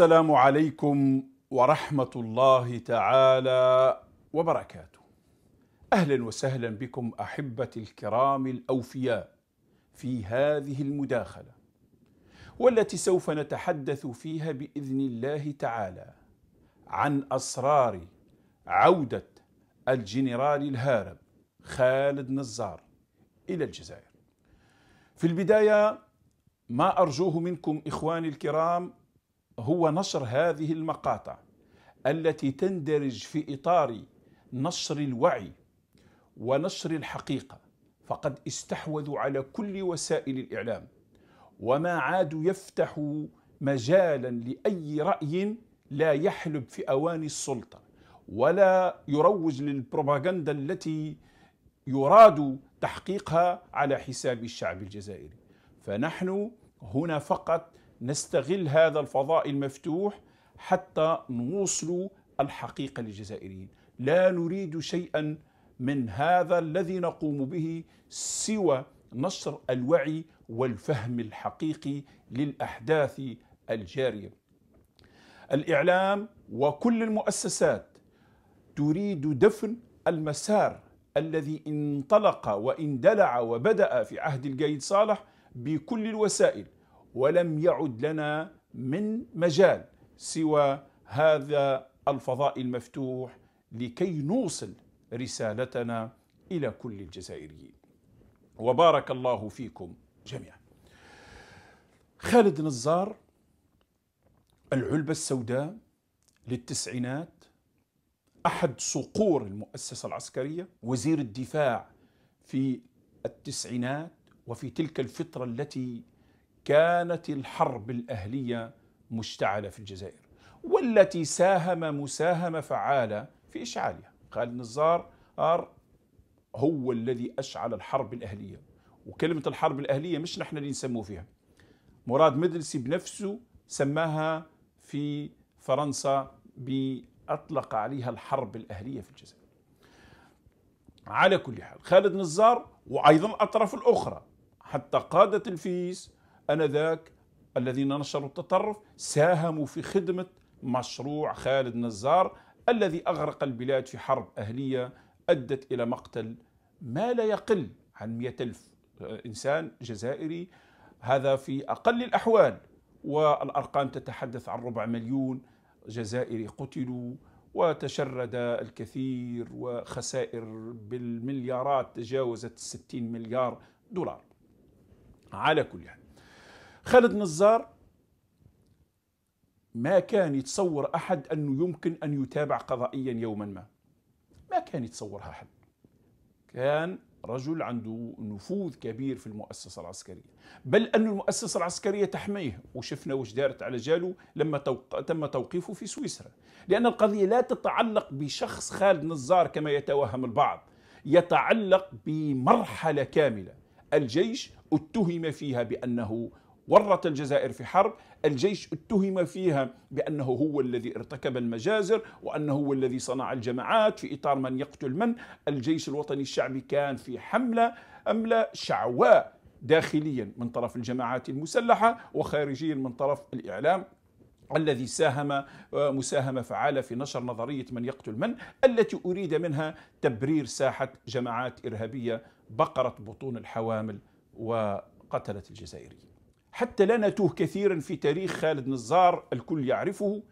السلام عليكم ورحمة الله تعالى وبركاته. أهلا وسهلا بكم أحبتي الكرام الأوفياء في هذه المداخلة، والتي سوف نتحدث فيها بإذن الله تعالى عن أسرار عودة الجنرال الهارب خالد نزار إلى الجزائر. في البداية ما أرجوه منكم إخواني الكرام هو نشر هذه المقاطع التي تندرج في اطار نشر الوعي ونشر الحقيقه فقد استحوذوا على كل وسائل الاعلام وما عادوا يفتحوا مجالا لاي راي لا يحلب في اواني السلطه ولا يروج للبروباغندا التي يراد تحقيقها على حساب الشعب الجزائري فنحن هنا فقط نستغل هذا الفضاء المفتوح حتى نوصل الحقيقة للجزائريين لا نريد شيئا من هذا الذي نقوم به سوى نشر الوعي والفهم الحقيقي للأحداث الجارية الإعلام وكل المؤسسات تريد دفن المسار الذي انطلق واندلع وبدأ في عهد القايد صالح بكل الوسائل ولم يعد لنا من مجال سوى هذا الفضاء المفتوح لكي نوصل رسالتنا الى كل الجزائريين. وبارك الله فيكم جميعا. خالد نزار العلبة السوداء للتسعينات أحد صقور المؤسسة العسكرية وزير الدفاع في التسعينات وفي تلك الفترة التي كانت الحرب الأهلية مشتعلة في الجزائر والتي ساهم مساهمة فعالة في إشعالها خالد نزار هو الذي أشعل الحرب الأهلية وكلمة الحرب الأهلية مش نحن اللي نسموه فيها مراد مدلسي بنفسه سماها في فرنسا بأطلق عليها الحرب الأهلية في الجزائر على كل حال خالد نزار وأيضا الأطراف الأخرى حتى قادة الفيس أنذاك الذين نشروا التطرف ساهموا في خدمة مشروع خالد نزار الذي أغرق البلاد في حرب أهلية أدت إلى مقتل ما لا يقل عن مئة ألف إنسان جزائري هذا في أقل الأحوال والأرقام تتحدث عن ربع مليون جزائري قتلوا وتشرد الكثير وخسائر بالمليارات تجاوزت 60 مليار دولار على كل حال خالد نزار ما كان يتصور أحد أنه يمكن أن يتابع قضائيا يوما ما ما كان يتصورها أحد كان رجل عنده نفوذ كبير في المؤسسة العسكرية بل أن المؤسسة العسكرية تحميه وشفنا وش دارت على جاله لما توق... تم توقيفه في سويسرا لأن القضية لا تتعلق بشخص خالد نزار كما يتوهم البعض يتعلق بمرحلة كاملة الجيش اتهم فيها بأنه ورط الجزائر في حرب الجيش اتهم فيها بأنه هو الذي ارتكب المجازر وأنه هو الذي صنع الجماعات في إطار من يقتل من الجيش الوطني الشعبي كان في حملة أملة شعواء داخليا من طرف الجماعات المسلحة وخارجيا من طرف الإعلام الذي ساهم آه، مساهمة فعالة في نشر نظرية من يقتل من التي أريد منها تبرير ساحة جماعات إرهابية بقرت بطون الحوامل وقتلت الجزائريين حتى لا نتوه كثيرا في تاريخ خالد نزار الكل يعرفه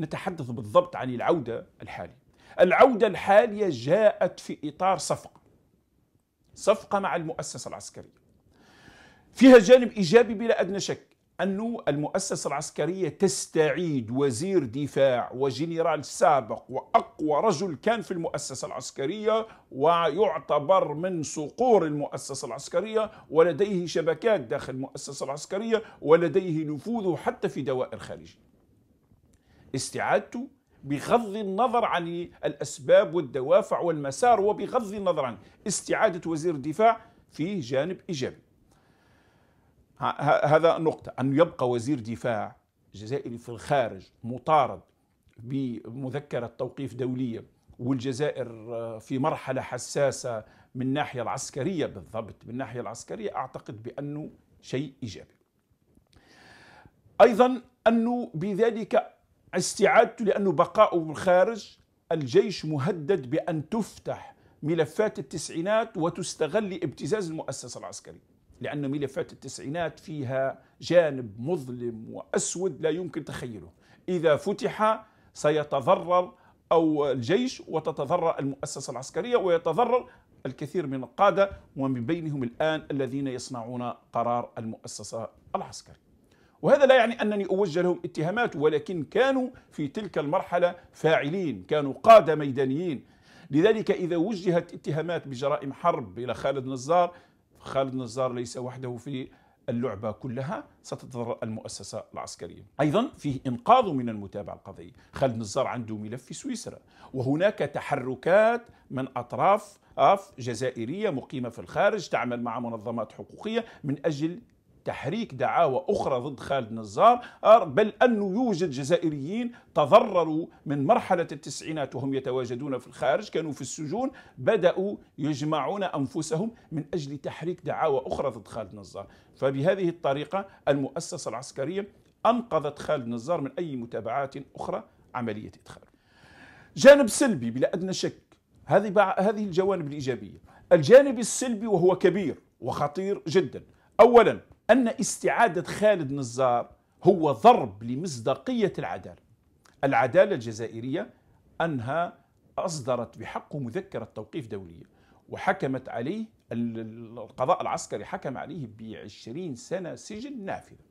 نتحدث بالضبط عن العودة الحالية العودة الحالية جاءت في إطار صفقة صفقة مع المؤسسة العسكرية فيها جانب إيجابي بلا أدنى شك أن المؤسسة العسكرية تستعيد وزير دفاع وجنرال سابق وأقوى رجل كان في المؤسسة العسكرية ويعتبر من صقور المؤسسة العسكرية ولديه شبكات داخل المؤسسة العسكرية ولديه نفوذه حتى في دوائر خارجية استعادته بغض النظر عن الأسباب والدوافع والمسار وبغض النظر عن استعادة وزير الدفاع فيه جانب إيجابي هذا نقطة أن يبقى وزير دفاع جزائري في الخارج مطارد بمذكرة توقيف دولية والجزائر آه، في مرحلة حساسة من الناحية العسكرية بالضبط من الناحية العسكرية أعتقد بأنه شيء إيجابي أيضا أنه بذلك استعادته لأنه بقاؤه بالخارج الجيش مهدد بأن تفتح ملفات التسعينات وتستغل لابتزاز المؤسسة العسكرية لأن ملفات التسعينات فيها جانب مظلم وأسود لا يمكن تخيله إذا فتح سيتضرر أو الجيش وتتضرر المؤسسة العسكرية ويتضرر الكثير من القادة ومن بينهم الآن الذين يصنعون قرار المؤسسة العسكرية وهذا لا يعني أنني أوجه لهم اتهامات ولكن كانوا في تلك المرحلة فاعلين كانوا قادة ميدانيين لذلك إذا وجهت اتهامات بجرائم حرب إلى خالد نزار خالد نزار ليس وحده في اللعبة كلها ستتضرر المؤسسة العسكرية أيضا فيه إنقاذ من المتابعة القضائية خالد نزار عنده ملف في سويسرا وهناك تحركات من أطراف أف جزائرية مقيمة في الخارج تعمل مع منظمات حقوقية من أجل تحريك دعاوى أخرى ضد خالد نزار آه، بل أنه يوجد جزائريين تضرروا من مرحلة التسعينات وهم يتواجدون في الخارج كانوا في السجون بدأوا يجمعون أنفسهم من أجل تحريك دعاوى أخرى ضد خالد نزار فبهذه الطريقة المؤسسة العسكرية أنقذت خالد نزار من أي متابعات أخرى عملية إدخاله جانب سلبي بلا أدنى شك هذه هذه الجوانب الإيجابية الجانب السلبي وهو كبير وخطير جدا أولا أن استعادة خالد نزار هو ضرب لمصداقية العدالة العدالة الجزائرية أنها أصدرت بحقه مذكرة توقيف دولية وحكمت عليه القضاء العسكري حكم عليه بعشرين سنة سجن نافذة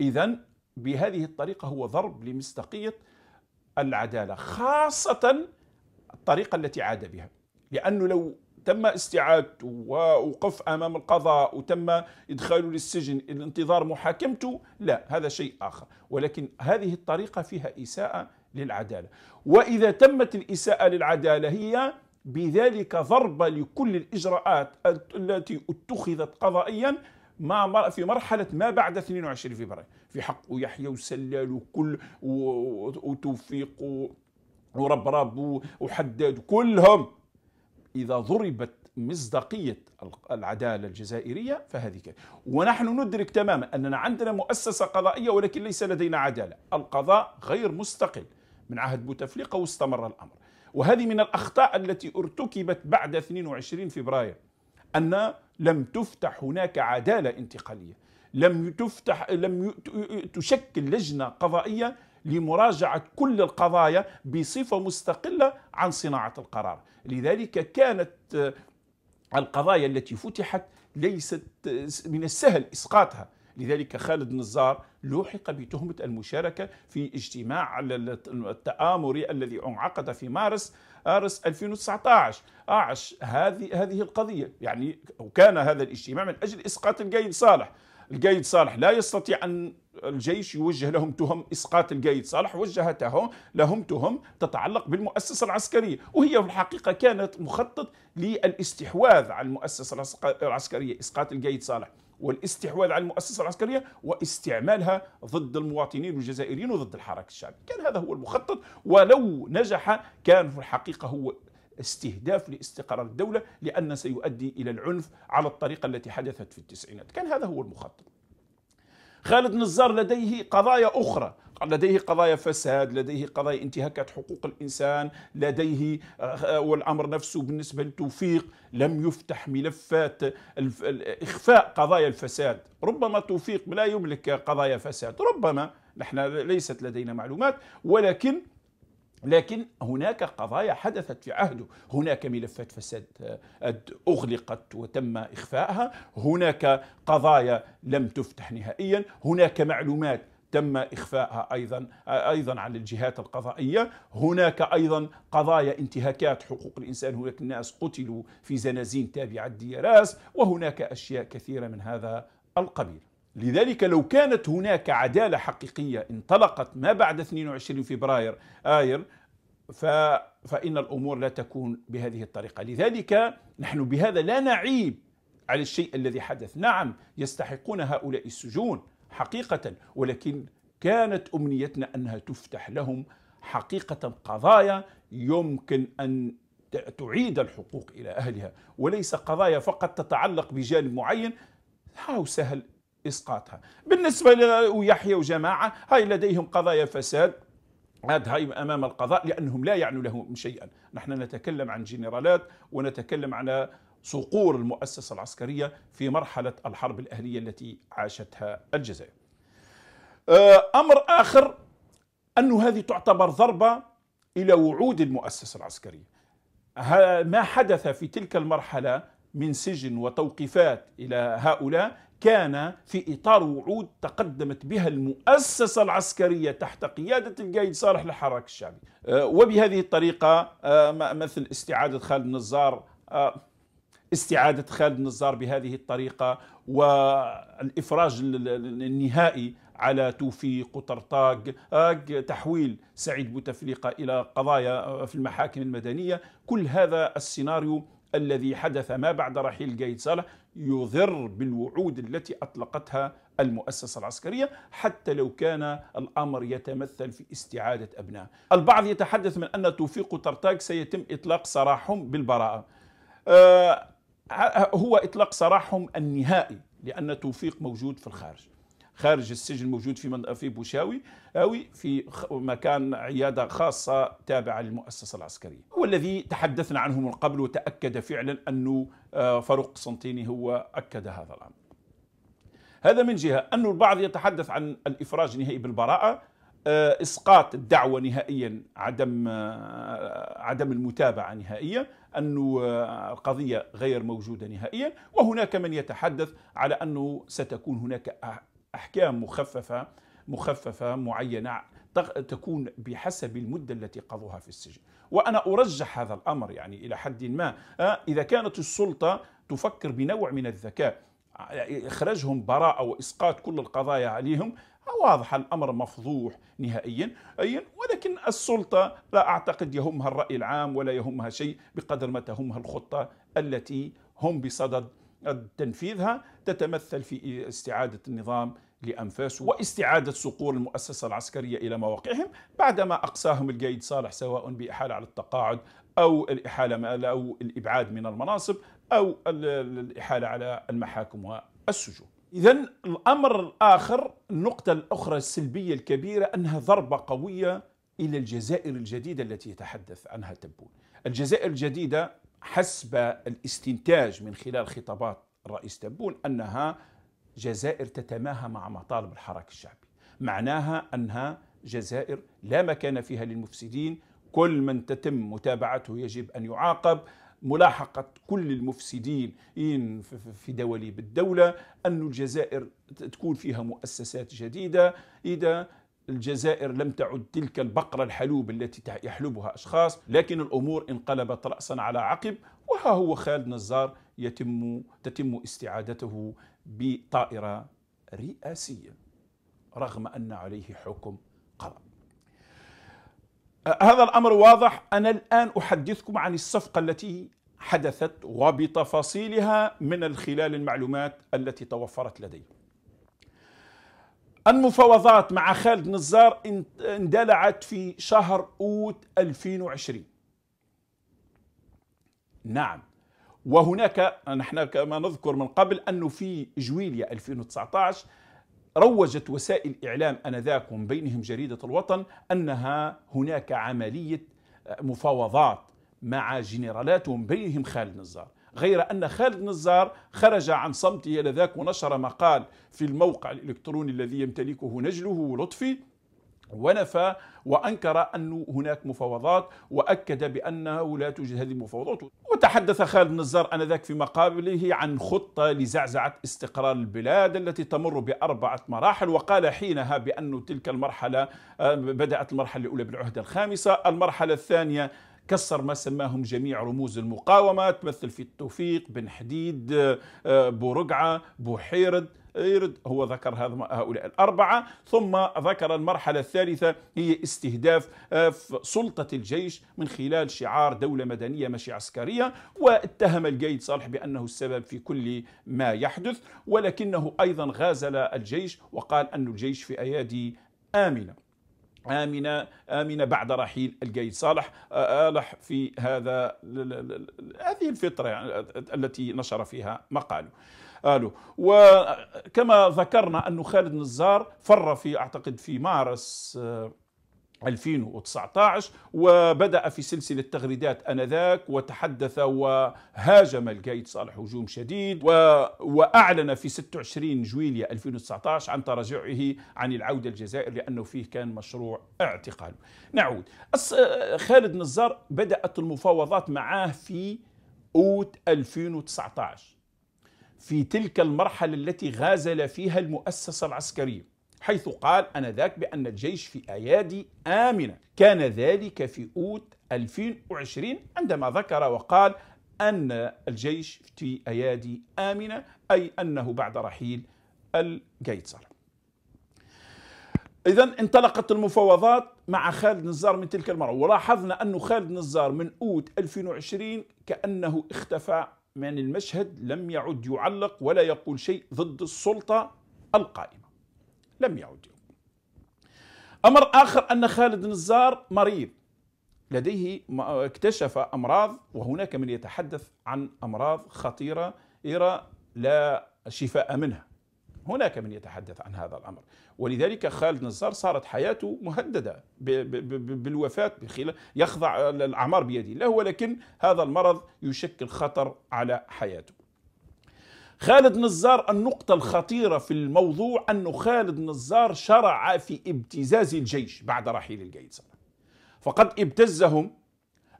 إذا بهذه الطريقة هو ضرب لمصداقية العدالة خاصة الطريقة التي عاد بها لأنه لو تم استعادته ووقف امام القضاء وتم ادخاله للسجن الانتظار محاكمته لا هذا شيء اخر ولكن هذه الطريقه فيها اساءه للعداله واذا تمت الاساءه للعداله هي بذلك ضربه لكل الاجراءات التي اتخذت قضائيا ما في مرحلة ما بعد 22 فبراير في حق يحيى وسلال وكل وتوفيق وربرب وحداد كلهم إذا ضربت مصداقية العدالة الجزائرية فهذه كده. ونحن ندرك تماما أننا عندنا مؤسسة قضائية ولكن ليس لدينا عدالة القضاء غير مستقل من عهد بوتفليقة واستمر الأمر وهذه من الأخطاء التي ارتكبت بعد 22 فبراير أن لم تفتح هناك عدالة انتقالية لم تفتح لم تشكل لجنة قضائية لمراجعة كل القضايا بصفة مستقلة عن صناعة القرار لذلك كانت آه، القضايا التي فتحت ليست آه، من السهل إسقاطها لذلك خالد نزار لوحق بتهمة المشاركة في اجتماع التآمري الذي انعقد في مارس مارس 2019 أعش هذه هذه القضية يعني وكان هذا الاجتماع من أجل إسقاط القايد صالح القايد صالح لا يستطيع أن الجيش يوجه لهم تهم إسقاط القايد صالح وجهته لهم تهم تتعلق بالمؤسسة العسكرية وهي في الحقيقة كانت مخطط للاستحواذ على المؤسسة العسكرية إسقاط القايد صالح والاستحواذ على المؤسسة العسكرية واستعمالها ضد المواطنين الجزائريين وضد الحراك الشعبي كان هذا هو المخطط ولو نجح كان في الحقيقة هو استهداف لاستقرار الدولة لأن سيؤدي إلى العنف على الطريقة التي حدثت في التسعينات كان هذا هو المخطط خالد نزار لديه قضايا أخرى لديه قضايا فساد لديه قضايا انتهاكات حقوق الإنسان لديه آه، والأمر نفسه بالنسبة لتوفيق لم يفتح ملفات إخفاء قضايا الفساد ربما توفيق لا يملك قضايا فساد ربما نحن ليست لدينا معلومات ولكن لكن هناك قضايا حدثت في عهده هناك ملفات فساد آه، أغلقت وتم إخفائها هناك قضايا لم تفتح نهائيا هناك معلومات تم إخفائها أيضا آه، أيضا عن الجهات القضائية هناك أيضا قضايا انتهاكات حقوق الإنسان هناك ناس قتلوا في زنازين تابعة الديراس وهناك أشياء كثيرة من هذا القبيل لذلك لو كانت هناك عدالة حقيقية انطلقت ما بعد 22 فبراير آير ف... فإن الأمور لا تكون بهذه الطريقة لذلك نحن بهذا لا نعيب على الشيء الذي حدث نعم يستحقون هؤلاء السجون حقيقة ولكن كانت أمنيتنا أنها تفتح لهم حقيقة قضايا يمكن أن تعيد الحقوق إلى أهلها وليس قضايا فقط تتعلق بجانب معين هاو سهل إسقاطها بالنسبة ويحيى وجماعة هاي لديهم قضايا فساد عاد هاي امام القضاء لانهم لا يعنوا لهم شيئا، نحن نتكلم عن جنرالات ونتكلم على صقور المؤسسه العسكريه في مرحله الحرب الاهليه التي عاشتها الجزائر. آه، امر اخر انه هذه تعتبر ضربه الى وعود المؤسسه العسكريه. ما حدث في تلك المرحله من سجن وتوقيفات الى هؤلاء كان في إطار وعود تقدمت بها المؤسسة العسكرية تحت قيادة القايد صالح للحراك الشعبي أه، وبهذه الطريقة أه، مثل استعادة خالد نزار أه، استعادة خالد نزار بهذه الطريقة والإفراج النهائي على توفيق وطرطاق تحويل سعيد بوتفليقة إلى قضايا في المحاكم المدنية كل هذا السيناريو الذي حدث ما بعد رحيل قايد صالح يضر بالوعود التي اطلقتها المؤسسه العسكريه حتى لو كان الامر يتمثل في استعاده ابناء. البعض يتحدث من ان توفيق ترتاج سيتم اطلاق سراحهم بالبراءه. آه، هو اطلاق سراحهم النهائي لان توفيق موجود في الخارج. خارج السجن موجود في في بوشاوي أوي في مكان عياده خاصه تابعه للمؤسسه العسكريه والذي تحدثنا عنه من قبل وتاكد فعلا انه آه، فاروق سنتيني هو اكد هذا الامر هذا من جهه انه البعض يتحدث عن الافراج النهائي بالبراءه آه، اسقاط الدعوه نهائيا عدم آه، عدم المتابعه نهائيا انه القضيه غير موجوده نهائيا وهناك من يتحدث على انه ستكون هناك أحكام مخففة مخففة معينة تكون بحسب المدة التي قضوها في السجن وأنا أرجح هذا الأمر يعني إلى حد ما أه، إذا كانت السلطة تفكر بنوع من الذكاء أه، إخراجهم براءة وإسقاط كل القضايا عليهم واضح الأمر مفضوح نهائيا ولكن السلطة لا أعتقد يهمها الرأي العام ولا يهمها شيء بقدر ما تهمها الخطة التي هم بصدد تنفيذها تتمثل في استعادة النظام لأنفاسه واستعادة صقور المؤسسة العسكرية إلى مواقعهم بعدما أقساهم القايد صالح سواء بإحالة على التقاعد أو الإحالة أو الإبعاد من المناصب أو الإحالة على المحاكم والسجون إذا الأمر الآخر النقطة الأخرى السلبية الكبيرة أنها ضربة قوية إلى الجزائر الجديدة التي يتحدث عنها تبون الجزائر الجديدة حسب الاستنتاج من خلال خطابات الرئيس تبون أنها جزائر تتماهى مع مطالب الحراك الشعبي معناها أنها جزائر لا مكان فيها للمفسدين كل من تتم متابعته يجب أن يعاقب ملاحقة كل المفسدين في دواليب الدولة أن الجزائر تكون فيها مؤسسات جديدة إذا الجزائر لم تعد تلك البقرة الحلوب التي يحلبها أشخاص لكن الأمور انقلبت رأسا على عقب وها هو خالد نزار يتم تتم استعادته بطائرة رئاسية رغم أن عليه حكم قضاء هذا الأمر واضح أنا الآن أحدثكم عن الصفقة التي حدثت وبتفاصيلها من خلال المعلومات التي توفرت لدي المفاوضات مع خالد نزار اندلعت في شهر أوت 2020 نعم وهناك نحن كما نذكر من قبل أنه في جويليا 2019 روجت وسائل إعلام أنذاك ومن بينهم جريدة الوطن أنها هناك عملية آه، مفاوضات مع جنرالات ومن بينهم خالد نزار غير أن خالد نزار خرج عن صمته لذاك ونشر مقال في الموقع الإلكتروني الذي يمتلكه نجله لطفي ونفى وانكر ان هناك مفاوضات واكد بانه لا توجد هذه المفاوضات وتحدث خالد نزار انذاك في مقابله عن خطه لزعزعه استقرار البلاد التي تمر باربعه مراحل وقال حينها بان تلك المرحله آه، بدات المرحله الاولى بالعهده الخامسه المرحله الثانيه كسر ما سماهم جميع رموز المقاومة تمثل في التوفيق بن حديد آه، بورقعة بوحيرد إيرد هو ذكر هؤلاء الأربعة ثم ذكر المرحلة الثالثة هي استهداف آه، سلطة الجيش من خلال شعار دولة مدنية مش عسكرية واتهم القيد صالح بأنه السبب في كل ما يحدث ولكنه أيضا غازل الجيش وقال أن الجيش في أيادي آمنة آمنة آمنة بعد رحيل الجيد صالح آه، آلح في هذا هذه الفترة التي نشر فيها مقاله قالوا وكما ذكرنا أن خالد نزار فر في أعتقد في مارس آه، 2019 وبدأ في سلسلة تغريدات أنذاك وتحدث وهاجم الجيتس هجوم شديد و... وأعلن في 26 جويليا 2019 عن تراجعه عن العودة الجزائر لأنه فيه كان مشروع اعتقاله نعود أص... خالد نزار بدأت المفاوضات معاه في أوت 2019 في تلك المرحلة التي غازل فيها المؤسسة العسكرية حيث قال آنذاك بأن الجيش في أيادي آمنة كان ذلك في أوت 2020 عندما ذكر وقال أن الجيش في أيادي آمنة أي أنه بعد رحيل القيصر إذا انطلقت المفاوضات مع خالد نزار من تلك المرة ولاحظنا أن خالد نزار من أوت 2020 كأنه اختفى من المشهد لم يعد يعلق ولا يقول شيء ضد السلطة القائمة لم يعد أمر آخر أن خالد نزار مريض لديه اكتشف أمراض وهناك من يتحدث عن أمراض خطيرة لا شفاء منها هناك من يتحدث عن هذا الأمر ولذلك خالد نزار صارت حياته مهددة بالوفاة بخلال يخضع الأعمار بيده له ولكن هذا المرض يشكل خطر على حياته خالد نزار النقطة الخطيرة في الموضوع أنه خالد نزار شرع في ابتزاز الجيش بعد رحيل القيصر فقد ابتزهم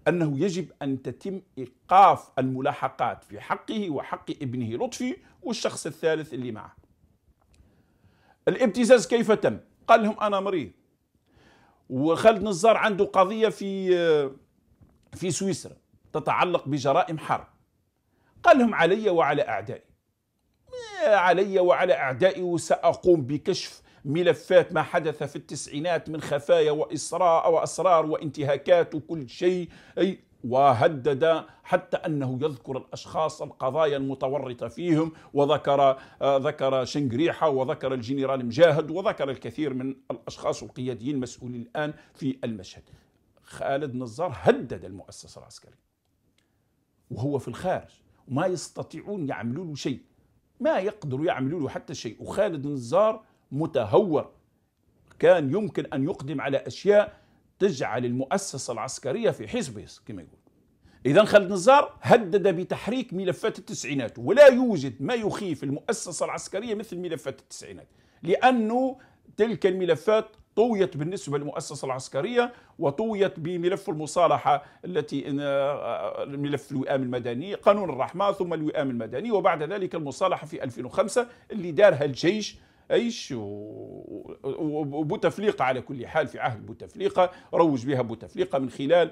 أنه يجب أن تتم إيقاف الملاحقات في حقه وحق ابنه لطفي والشخص الثالث اللي معه الابتزاز كيف تم؟ قال لهم أنا مريض وخالد نزار عنده قضية في في سويسرا تتعلق بجرائم حرب قال لهم علي وعلى أعدائي علي وعلى أعدائي وسأقوم بكشف ملفات ما حدث في التسعينات من خفايا وإسراء وأسرار وانتهاكات وكل شيء أي وهدد حتى انه يذكر الاشخاص القضايا المتورطه فيهم وذكر آه، ذكر شنقريحه وذكر الجنرال مجاهد وذكر الكثير من الاشخاص القياديين المسؤولين الان في المشهد. خالد نزار هدد المؤسسه العسكريه وهو في الخارج وما يستطيعون يعملوا له شيء ما يقدروا يعملوا له حتى شيء وخالد النزار متهور كان يمكن أن يقدم على أشياء تجعل المؤسسة العسكرية في حزبه كما يقول إذا خالد نزار هدد بتحريك ملفات التسعينات ولا يوجد ما يخيف المؤسسة العسكرية مثل ملفات التسعينات لأنه تلك الملفات طويت بالنسبة للمؤسسة العسكرية وطويت بملف المصالحة التي آه، ملف الوئام المدني قانون الرحمة ثم الوئام المدني وبعد ذلك المصالحة في 2005 اللي دارها الجيش عيش وبوتفليقة على كل حال في عهد بوتفليقة روج بها بوتفليقة من خلال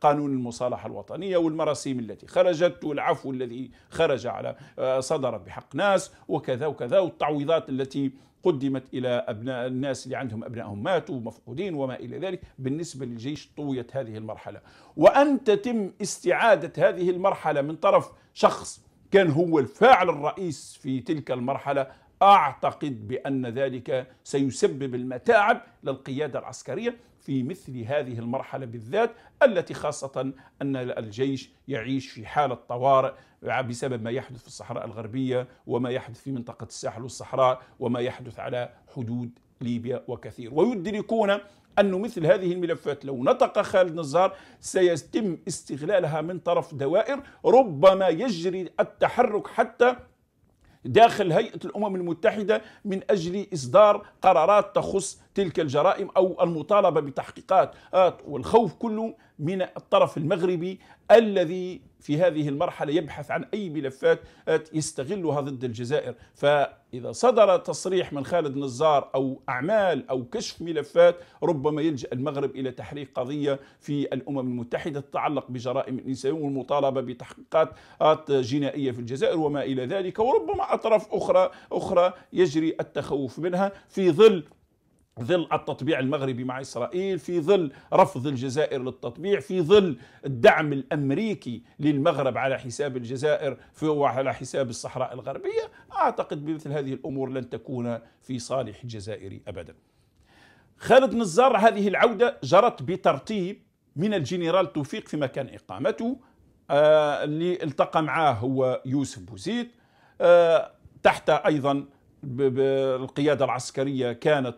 قانون المصالحة الوطنية والمراسيم التي خرجت والعفو الذي خرج على آه، صدر بحق ناس وكذا وكذا والتعويضات التي قدمت الى ابناء الناس اللي عندهم ابنائهم ماتوا مفقودين وما الى ذلك، بالنسبه للجيش طويت هذه المرحله، وان تتم استعاده هذه المرحله من طرف شخص كان هو الفاعل الرئيس في تلك المرحله أعتقد بأن ذلك سيسبب المتاعب للقيادة العسكرية في مثل هذه المرحلة بالذات التي خاصة أن الجيش يعيش في حالة طوارئ بسبب ما يحدث في الصحراء الغربية وما يحدث في منطقة الساحل والصحراء وما يحدث على حدود ليبيا وكثير ويدركون أن مثل هذه الملفات لو نطق خالد نزار سيتم استغلالها من طرف دوائر ربما يجري التحرك حتى داخل هيئة الأمم المتحدة من أجل إصدار قرارات تخص تلك الجرائم أو المطالبة بتحقيقات آه، والخوف كله من الطرف المغربي الذي في هذه المرحلة يبحث عن أي ملفات يستغلها ضد الجزائر فإذا صدر تصريح من خالد نزار أو أعمال أو كشف ملفات ربما يلجأ المغرب إلى تحريك قضية في الأمم المتحدة تتعلق بجرائم الإنسان والمطالبة بتحقيقات جنائية في الجزائر وما إلى ذلك وربما أطراف أخرى أخرى يجري التخوف منها في ظل ظل التطبيع المغربي مع اسرائيل في ظل رفض الجزائر للتطبيع في ظل الدعم الامريكي للمغرب على حساب الجزائر وعلى حساب الصحراء الغربيه اعتقد بمثل هذه الامور لن تكون في صالح الجزائري ابدا خالد نزار هذه العوده جرت بترتيب من الجنرال توفيق في مكان اقامته آه اللي التقى معاه هو يوسف بوزيد آه تحت ايضا القيادة العسكرية كانت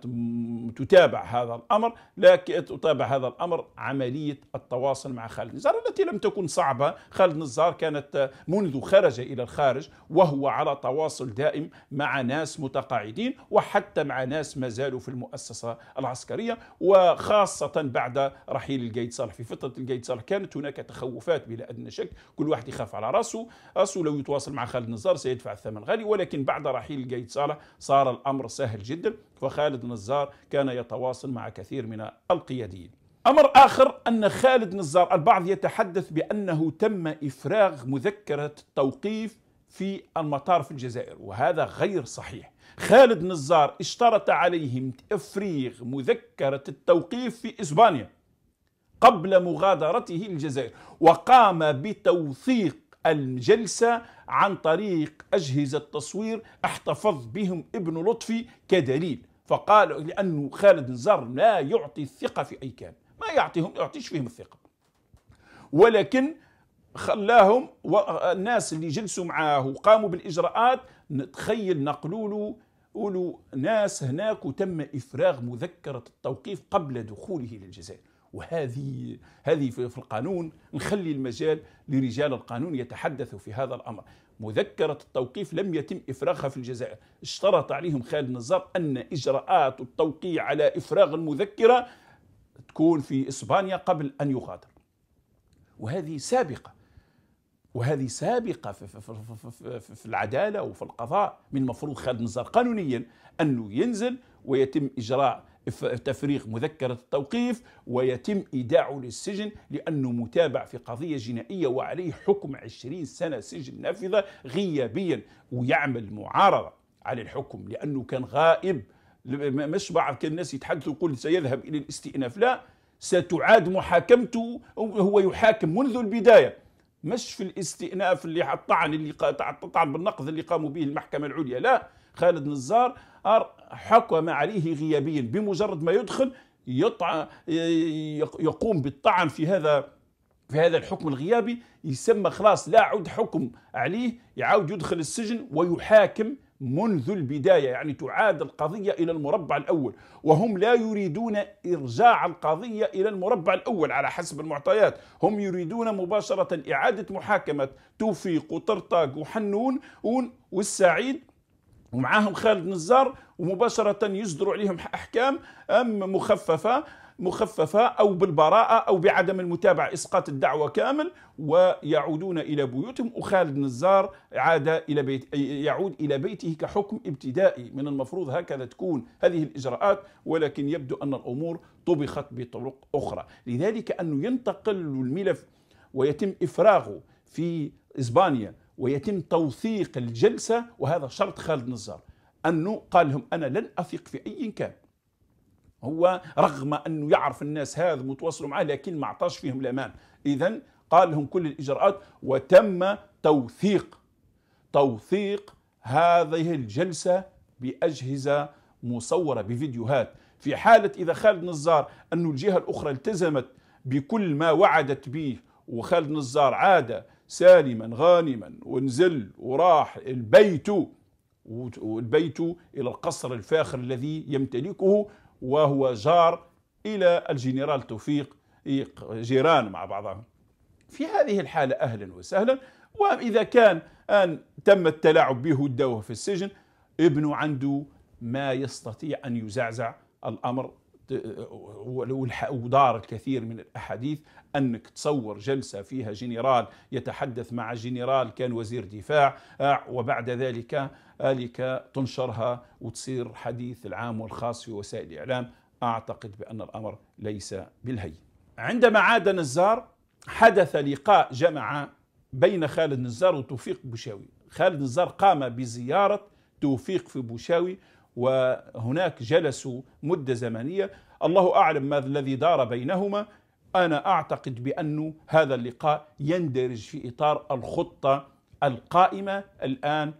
تتابع هذا الأمر لكن تتابع هذا الأمر عملية التواصل مع خالد نزار التي لم تكن صعبة خالد نزار كانت منذ خرج إلى الخارج وهو على تواصل دائم مع ناس متقاعدين وحتى مع ناس ما زالوا في المؤسسة العسكرية وخاصة بعد رحيل القيد صالح في فترة القيد صالح كانت هناك تخوفات بلا أدنى شك كل واحد يخاف على رأسه رأسه لو يتواصل مع خالد نزار سيدفع الثمن غالي ولكن بعد رحيل القيد صالح صالح صار الأمر سهل جدا وخالد نزار كان يتواصل مع كثير من القياديين أمر آخر أن خالد نزار البعض يتحدث بأنه تم إفراغ مذكرة التوقيف في المطار في الجزائر وهذا غير صحيح خالد نزار اشترط عليهم تفريغ مذكرة التوقيف في إسبانيا قبل مغادرته الجزائر وقام بتوثيق الجلسة عن طريق أجهزة تصوير احتفظ بهم ابن لطفي كدليل فقال لأنه خالد نزار لا يعطي الثقة في أي كان ما يعطيهم يعطيش فيهم الثقة ولكن خلاهم الناس اللي جلسوا معاه وقاموا بالإجراءات نتخيل نقلوا له قولوا ناس هناك وتم إفراغ مذكرة التوقيف قبل دخوله للجزائر وهذه هذه في القانون نخلي المجال لرجال القانون يتحدثوا في هذا الامر مذكرة التوقيف لم يتم إفراغها في الجزائر اشترط عليهم خالد نزار أن إجراءات التوقيع على إفراغ المذكرة تكون في إسبانيا قبل أن يغادر وهذه سابقة وهذه سابقة في, في, في, في, في العدالة وفي القضاء من المفروض خالد نزار قانونيا أنه ينزل ويتم إجراء تفريغ مذكرة التوقيف ويتم إيداعه للسجن لأنه متابع في قضية جنائية وعليه حكم 20 سنة سجن نافذة غيابيا ويعمل معارضة على الحكم لأنه كان غائب مش بعض الناس يتحدثوا يقول سيذهب إلى الاستئناف لا ستعاد محاكمته هو يحاكم منذ البداية مش في الاستئناف اللي الطعن اللي طعن بالنقض اللي قاموا به المحكمة العليا لا خالد نزار حكم عليه غيابيا بمجرد ما يدخل يطعن يقوم بالطعن في هذا في هذا الحكم الغيابي يسمى خلاص لا عود حكم عليه يعاود يدخل السجن ويحاكم منذ البداية يعني تعاد القضية إلى المربع الأول وهم لا يريدون إرجاع القضية إلى المربع الأول على حسب المعطيات هم يريدون مباشرة إعادة محاكمة توفيق وطرطاق وحنون والسعيد ومعاهم خالد نزار ومباشرة يصدروا عليهم أحكام أم مخففة مخففة أو بالبراءة أو بعدم المتابعة إسقاط الدعوة كامل ويعودون إلى بيوتهم وخالد نزار عاد إلى بيت يعود إلى بيته كحكم ابتدائي من المفروض هكذا تكون هذه الإجراءات ولكن يبدو أن الأمور طبخت بطرق أخرى لذلك أنه ينتقل الملف ويتم إفراغه في إسبانيا ويتم توثيق الجلسة وهذا شرط خالد نزار أنه قال لهم أنا لن أثق في أي كان هو رغم أنه يعرف الناس هذا متواصلوا معاه لكن ما أعطاش فيهم الأمان إذا قال لهم كل الإجراءات وتم توثيق توثيق هذه الجلسة بأجهزة مصورة بفيديوهات في حالة إذا خالد نزار أن الجهة الأخرى التزمت بكل ما وعدت به وخالد نزار عاد سالما غانما ونزل وراح البيت والبيت إلى القصر الفاخر الذي يمتلكه وهو جار إلى الجنرال توفيق جيران مع بعضهم في هذه الحالة أهلا وسهلا وإذا كان أن تم التلاعب به وداوه في السجن ابنه عنده ما يستطيع أن يزعزع الأمر ودار الكثير من الأحاديث أنك تصور جلسة فيها جنرال يتحدث مع جنرال كان وزير دفاع آه، وبعد ذلك ذلك تنشرها وتصير حديث العام والخاص في وسائل الإعلام أعتقد بأن الأمر ليس بالهين عندما عاد نزار حدث لقاء جمع بين خالد نزار وتوفيق بوشاوي خالد نزار قام بزيارة توفيق في بوشاوي وهناك جلسوا مدة زمنية الله أعلم ما الذي دار بينهما أنا أعتقد بأن هذا اللقاء يندرج في إطار الخطة القائمة الآن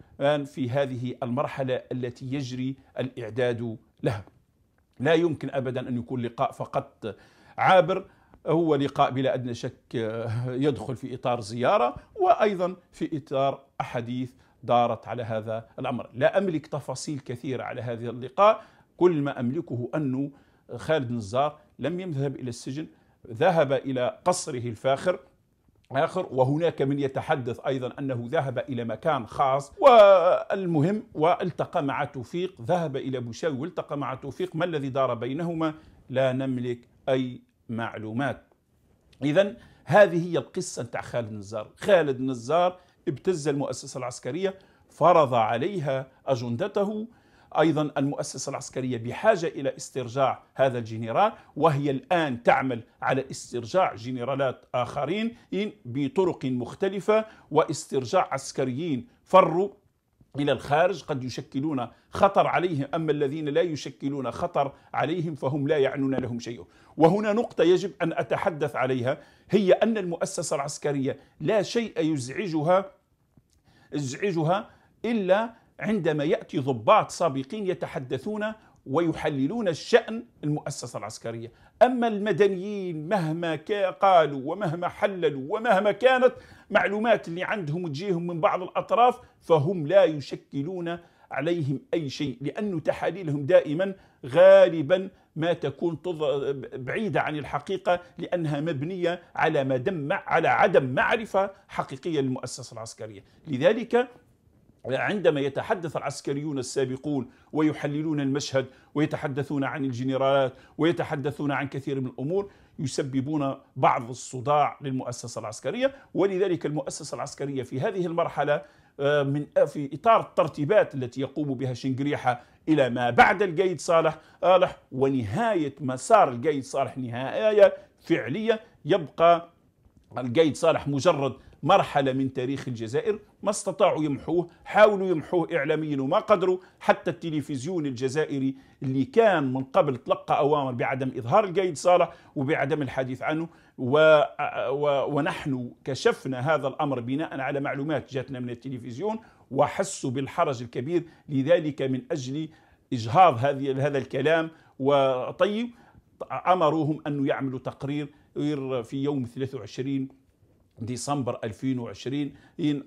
في هذه المرحلة التي يجري الإعداد لها لا يمكن أبدا أن يكون لقاء فقط عابر هو لقاء بلا أدنى شك يدخل في إطار زيارة وأيضا في إطار أحاديث دارت على هذا الأمر لا أملك تفاصيل كثيرة على هذا اللقاء كل ما أملكه أنه خالد نزار لم يذهب إلى السجن ذهب إلى قصره الفاخر آخر وهناك من يتحدث أيضا أنه ذهب إلى مكان خاص والمهم والتقى مع توفيق ذهب إلى بوشاوي والتقى مع توفيق ما الذي دار بينهما لا نملك أي معلومات إذا هذه هي القصة نتاع خالد نزار خالد نزار ابتز المؤسسة العسكرية فرض عليها أجندته أيضا المؤسسة العسكرية بحاجة إلى استرجاع هذا الجنرال وهي الآن تعمل على استرجاع جنرالات آخرين بطرق مختلفة واسترجاع عسكريين فروا إلى الخارج قد يشكلون خطر عليهم أما الذين لا يشكلون خطر عليهم فهم لا يعنون لهم شيء وهنا نقطة يجب أن أتحدث عليها هي أن المؤسسة العسكرية لا شيء يزعجها ازعجها إلا عندما يأتي ضباط سابقين يتحدثون ويحللون الشأن المؤسسة العسكرية أما المدنيين مهما قالوا ومهما حللوا ومهما كانت معلومات اللي عندهم تجيهم من بعض الأطراف فهم لا يشكلون عليهم أي شيء لأن تحاليلهم دائما غالبا ما تكون بعيدة عن الحقيقة لأنها مبنية على, ما دم على عدم معرفة حقيقية للمؤسسة العسكرية لذلك عندما يتحدث العسكريون السابقون ويحللون المشهد ويتحدثون عن الجنرالات ويتحدثون عن كثير من الامور يسببون بعض الصداع للمؤسسه العسكريه ولذلك المؤسسه العسكريه في هذه المرحله آه، من آه، في اطار الترتيبات التي يقوم بها شنقريحه إلى ما بعد القيد صالح آلح ونهاية مسار القيد صالح نهاية فعلية يبقى القيد صالح مجرد مرحلة من تاريخ الجزائر ما استطاعوا يمحوه حاولوا يمحوه إعلاميا وما قدروا حتى التلفزيون الجزائري اللي كان من قبل تلقى أوامر بعدم إظهار القيد صالح وبعدم الحديث عنه و ونحن كشفنا هذا الأمر بناء على معلومات جاتنا من التلفزيون وحسوا بالحرج الكبير لذلك من أجل إجهاض هذه هذا الكلام وطيب أمروهم أن يعملوا تقرير في يوم 23 ديسمبر 2020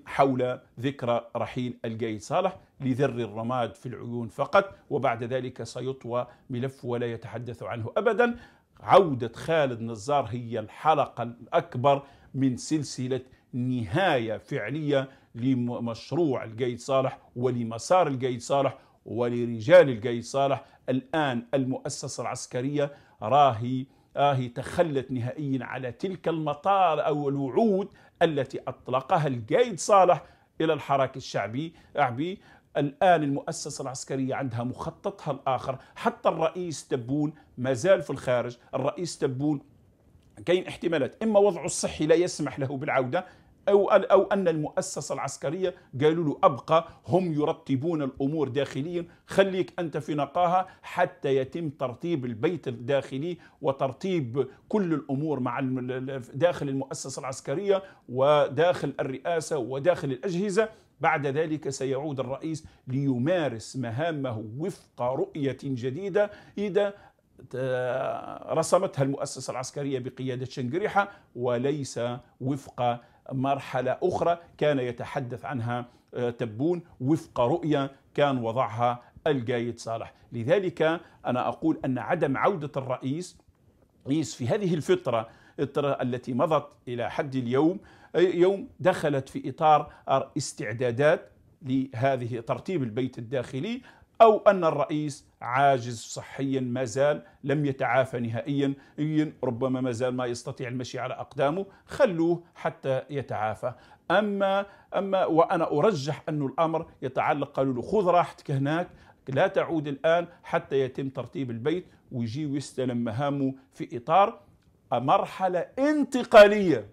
حول ذكرى رحيل القايد صالح لذر الرماد في العيون فقط وبعد ذلك سيطوى ملف ولا يتحدث عنه أبدا عودة خالد نزار هي الحلقة الأكبر من سلسلة نهاية فعلية لمشروع القيد صالح ولمسار القيد صالح ولرجال القيد صالح الآن المؤسسة العسكرية راهي راهي تخلت نهائيا على تلك المطار أو الوعود التي أطلقها القيد صالح إلى الحراك الشعبي الآن المؤسسة العسكرية عندها مخططها الآخر حتى الرئيس تبون ما زال في الخارج الرئيس تبون كاين احتمالات إما وضعه الصحي لا يسمح له بالعودة أو أو أن المؤسسة العسكرية قالوا له أبقى هم يرتبون الأمور داخليا خليك أنت في نقاها حتى يتم ترتيب البيت الداخلي وترتيب كل الأمور مع داخل المؤسسة العسكرية وداخل الرئاسة وداخل الأجهزة بعد ذلك سيعود الرئيس ليمارس مهامه وفق رؤية جديدة إذا آه، رسمتها المؤسسة العسكرية بقيادة شنقريحة وليس وفق مرحلة أخرى كان يتحدث عنها آه، تبون وفق رؤية كان وضعها القايد صالح لذلك أنا أقول أن عدم عودة الرئيس في هذه الفترة التي مضت إلى حد اليوم يوم دخلت في إطار استعدادات لهذه ترتيب البيت الداخلي أو أن الرئيس عاجز صحيا ما زال لم يتعافى نهائيا ربما ما زال ما يستطيع المشي على أقدامه خلوه حتى يتعافى أما أما وأنا أرجح أن الأمر يتعلق قالوا له خذ راحتك هناك لا تعود الآن حتى يتم ترتيب البيت ويجي ويستلم مهامه في إطار مرحلة انتقالية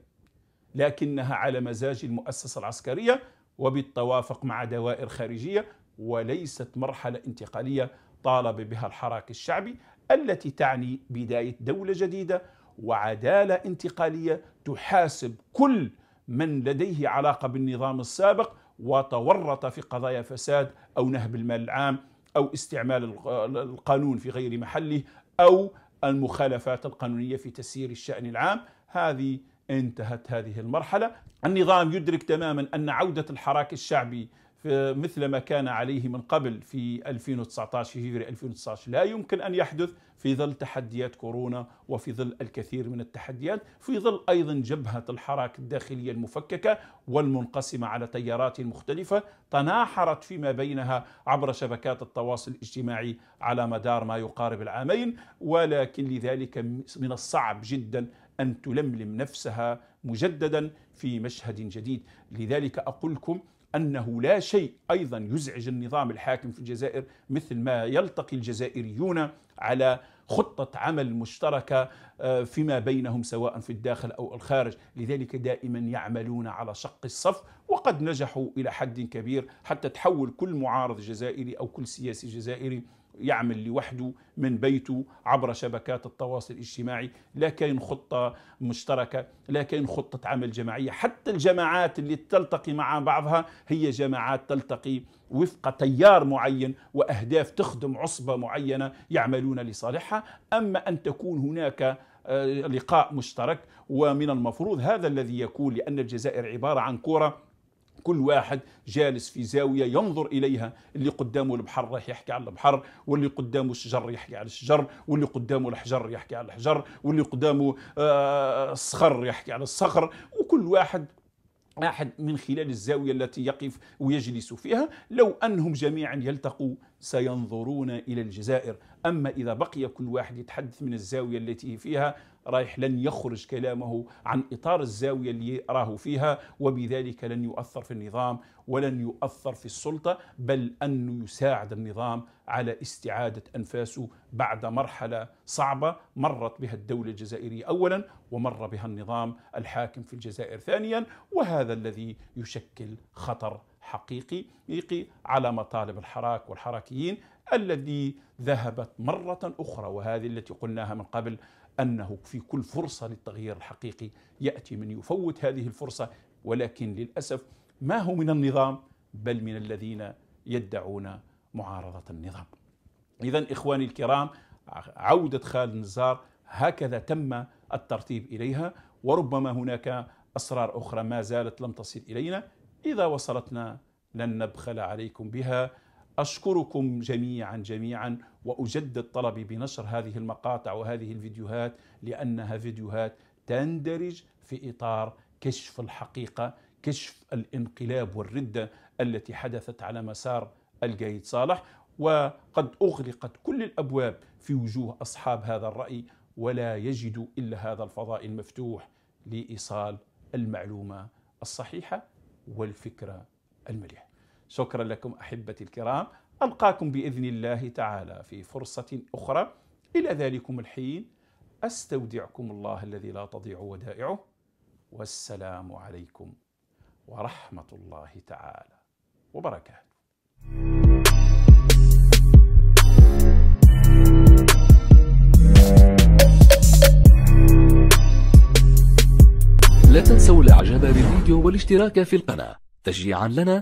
لكنها على مزاج المؤسسة العسكرية وبالتوافق مع دوائر خارجية وليست مرحلة انتقالية طالب بها الحراك الشعبي التي تعني بداية دولة جديدة وعدالة انتقالية تحاسب كل من لديه علاقة بالنظام السابق وتورط في قضايا فساد أو نهب المال العام أو استعمال القانون في غير محله أو المخالفات القانونية في تسيير الشأن العام هذه انتهت هذه المرحلة النظام يدرك تماما أن عودة الحراك الشعبي مثل ما كان عليه من قبل في 2019 فيفري 2019 لا يمكن أن يحدث في ظل تحديات كورونا وفي ظل الكثير من التحديات في ظل أيضا جبهة الحراك الداخلية المفككة والمنقسمة على تيارات مختلفة تناحرت فيما بينها عبر شبكات التواصل الاجتماعي على مدار ما يقارب العامين ولكن لذلك من الصعب جدا أن تلملم نفسها مجددا في مشهد جديد لذلك أقولكم أنه لا شيء أيضا يزعج النظام الحاكم في الجزائر مثل ما يلتقي الجزائريون على خطة عمل مشتركة آه، فيما بينهم سواء في الداخل أو الخارج لذلك دائما يعملون على شق الصف وقد نجحوا إلى حد كبير حتى تحول كل معارض جزائري أو كل سياسي جزائري يعمل لوحده من بيته عبر شبكات التواصل الاجتماعي لا كاين خطة مشتركة لا كاين خطة عمل جماعية حتى الجماعات اللي تلتقي مع بعضها هي جماعات تلتقي وفق تيار معين وأهداف تخدم عصبة معينة يعملون لصالحها أما أن تكون هناك آه، لقاء مشترك ومن المفروض هذا الذي يكون لأن الجزائر عبارة عن كرة كل واحد جالس في زاويه ينظر اليها اللي قدامه البحر راح يحكي على البحر واللي قدامه الشجر يحكي على الشجر واللي قدامه الحجر يحكي على الحجر واللي قدامه آه الصخر يحكي على الصخر وكل واحد أحد من خلال الزاوية التي يقف ويجلس فيها لو أنهم جميعا يلتقوا سينظرون إلى الجزائر أما إذا بقي كل واحد يتحدث من الزاوية التي فيها رايح لن يخرج كلامه عن إطار الزاوية اللي راه فيها وبذلك لن يؤثر في النظام ولن يؤثر في السلطة بل أنه يساعد النظام على استعادة أنفاسه بعد مرحلة صعبة مرت بها الدولة الجزائرية أولا ومر بها النظام الحاكم في الجزائر ثانيا وهذا الذي يشكل خطر حقيقي على مطالب الحراك والحراكيين الذي ذهبت مرة أخرى وهذه التي قلناها من قبل أنه في كل فرصة للتغيير الحقيقي يأتي من يفوت هذه الفرصة ولكن للأسف ما هو من النظام بل من الذين يدعون معارضة النظام إذا إخواني الكرام عودة خالد النزار هكذا تم الترتيب إليها وربما هناك أسرار أخرى ما زالت لم تصل إلينا إذا وصلتنا لن نبخل عليكم بها أشكركم جميعا جميعا وأجدد طلبي بنشر هذه المقاطع وهذه الفيديوهات لأنها فيديوهات تندرج في إطار كشف الحقيقة كشف الانقلاب والردة التي حدثت على مسار القايد صالح وقد أغلقت كل الأبواب في وجوه أصحاب هذا الرأي ولا يجد إلا هذا الفضاء المفتوح لإيصال المعلومة الصحيحة والفكرة المليحة شكرا لكم احبتي الكرام القاكم باذن الله تعالى في فرصه اخرى الى ذلكم الحين استودعكم الله الذي لا تضيع ودائعه والسلام عليكم ورحمه الله تعالى وبركاته لا تنسوا الاعجاب بالفيديو والاشتراك في القناة تشجيعا لنا